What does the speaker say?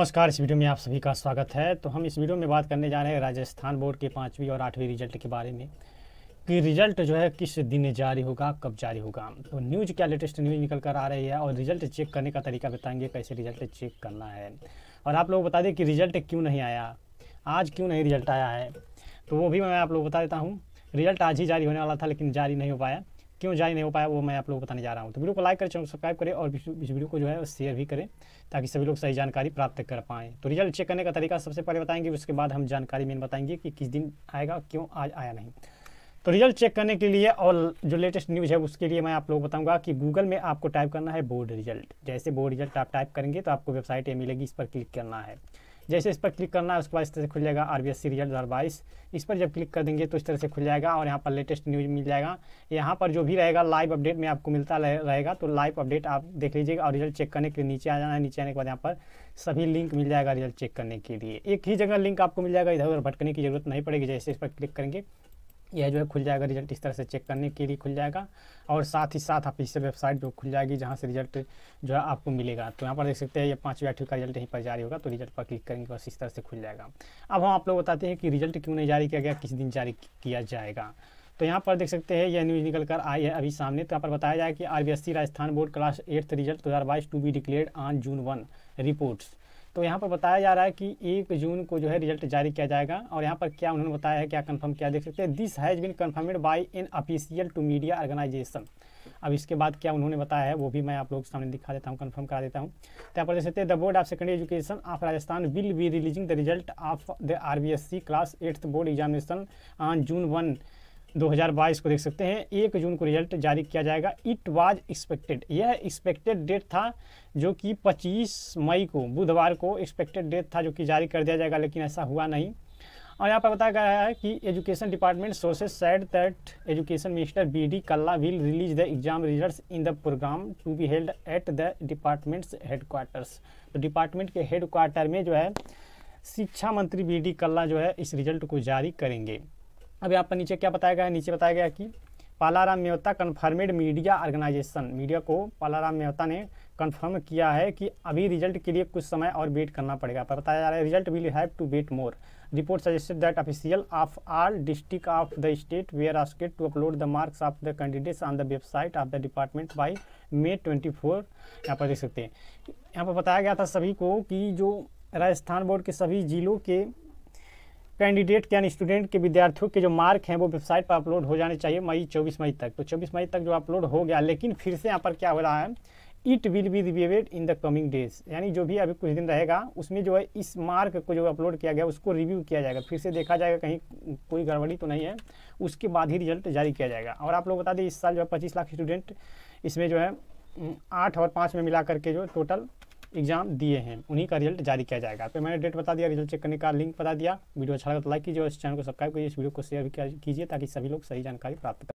नमस्कार इस वीडियो में आप सभी का स्वागत है तो हम इस वीडियो में बात करने जा रहे हैं राजस्थान बोर्ड के पाँचवीं और आठवीं रिजल्ट के बारे में कि रिजल्ट जो है किस दिन जारी होगा कब जारी होगा तो न्यूज क्या लेटेस्ट न्यूज निकल कर आ रही है और रिजल्ट चेक करने का तरीका बताएंगे कैसे रिजल्ट चेक करना है और आप लोग बता दें कि रिजल्ट क्यों नहीं आया आज क्यों नहीं रिजल्ट आया है तो वो भी मैं आप लोग बता देता हूँ रिजल्ट आज ही जारी होने वाला था लेकिन जारी नहीं हो पाया क्यों जारी नहीं हो पाया वो मैं आप लोगों को बताने जा रहा हूँ तो वीडियो को लाइक करें चैनल सब्सक्राइब करें और इस वीडियो को जो है शेयर भी करें ताकि सभी लोग सही जानकारी प्राप्त कर पाएँ तो रिजल्ट चेक करने का तरीका सबसे पहले बताएंगे उसके बाद हम जानकारी मेन बताएंगे कि किस दिन आएगा क्यों आज आया नहीं तो रिजल्ट चेक करने के लिए और जो लेटेस्ट न्यूज़ है उसके लिए मैं आप लोग बताऊंगा कि गूगल में आपको टाइप करना है बोर्ड रिजल्ट जैसे बोर्ड रिजल्ट आप टाइप करेंगे तो आपको वेबसाइट ये मिलेगी इस पर क्लिक करना है जैसे इस पर क्लिक करना है उसके बाद इस तरह से खुल जाएगा R B S C result दो बाईस इस पर जब क्लिक कर देंगे तो इस तरह से खुल जाएगा और यहाँ पर लेटेस्ट न्यूज मिल जाएगा यहाँ पर जो भी रहेगा लाइव अपडेट में आपको मिलता रहेगा तो लाइव अपडेट आप देख लीजिएगा और रिजल्ट चेक करने के लिए नीचे आ जाना है नीचे आने के बाद यहाँ पर सभी लिंक मिल जाएगा रिजल्ट चेक करने के लिए एक ही जगह लिंक आपको मिल जाएगा इधर उधर भटकने की जरूरत नहीं पड़ेगी जैसे इस पर क्लिक करेंगे यह जो है खुल जाएगा रिजल्ट इस तरह से चेक करने के लिए खुल जाएगा और साथ ही साथ आप इससे वेबसाइट जो खुल जाएगी जहाँ से रिजल्ट जो है आपको मिलेगा तो यहाँ पर देख सकते हैं ये पाँचवीं आठवीं का रिजल्ट यहीं पर जारी होगा तो रिजल्ट पर क्लिक करेंगे बस इस तरह से खुल जाएगा अब हम आप लोग बताते हैं कि रिजल्ट क्यों नहीं जारी किया गया किस दिन जारी किया जाएगा तो यहाँ पर देख सकते हैं यह न्यूज़ निकल कर आई है अभी सामने तो यहाँ पर बताया जाए कि R Rajasthan board class eighth result दो हज़ार बाईस to be declared on June one reports तो यहाँ पर बताया जा रहा है कि एक जून को जो है रिजल्ट जारी किया जाएगा और यहाँ पर क्या उन्होंने बताया है क्या कंफर्म किया देख सकते हैं this has been confirmed by an official to media organisation अब इसके बाद क्या उन्होंने बताया है वो भी मैं आप लोग सामने दिखा देता हूँ कन्फर्म करा देता हूँ तो यहाँ पर देख सकते हैं the board of secondary education of Rajasthan will be releasing the result of the R class eighth board examination on June one 2022 को देख सकते हैं एक जून को रिजल्ट जारी किया जाएगा इट वाज एक्सपेक्टेड यह एक्सपेक्टेड डेट था जो कि 25 मई को बुधवार को एक्सपेक्टेड डेट था जो कि जारी कर दिया जाएगा लेकिन ऐसा हुआ नहीं और यहाँ पर बताया गया है कि education department sources said that education minister B D Kalla will release the exam result in the program to be held at the department's headquarters तो डिपार्टमेंट के हेडक्वार्टर में जो है शिक्षा मंत्री बी डी कल्ला जो है इस रिजल्ट को जारी करेंगे अब यहाँ पर नीचे क्या बताया गया नीचे बताया गया कि Palaram Mehta confirmed media organization media को पालाराम मेहता ने कन्फर्म किया है कि अभी रिजल्ट के लिए कुछ समय और वेट करना पड़ेगा पर बताया जा रहा है result will have to wait more report suggested that official of all district of the state were asked to upload the marks of the candidates on the website of the department by May twenty four यहाँ पर देख सकते हैं यहाँ पर बताया गया था सभी को कि जो राजस्थान बोर्ड के सभी जिलों के कैंडिडेट यानी स्टूडेंट के विद्यार्थियों के जो मार्क हैं वो वेबसाइट पर अपलोड हो जाने चाहिए मई चौबीस मई तक तो चौबीस मई तक जो अपलोड हो गया लेकिन फिर से यहाँ पर क्या हो रहा है it will be reviewed in the coming days यानी जो भी अभी कुछ दिन रहेगा उसमें जो है इस मार्क को जो अपलोड किया गया उसको रिव्यू किया जाएगा फिर से देखा जाएगा कहीं कोई गड़बड़ी तो नहीं है उसके बाद ही रिजल्ट जारी किया जाएगा और आप लोग बता दें इस साल जो है पच्चीस लाख स्टूडेंट इसमें जो है आठ और पाँच में मिला करके जो टोटल एग्जाम दिए हैं उन्हीं का रिजल्ट जारी किया जाएगा तो मैंने डेट बता दिया रिजल्ट चेक करने का लिंक बता दिया वीडियो अच्छा लगा तो लाइक कीजिए और इस चैनल को सब्सक्राइब कीजिए इस वीडियो को शेयर भी कीजिए ताकि सभी लोग सही जानकारी प्राप्त करें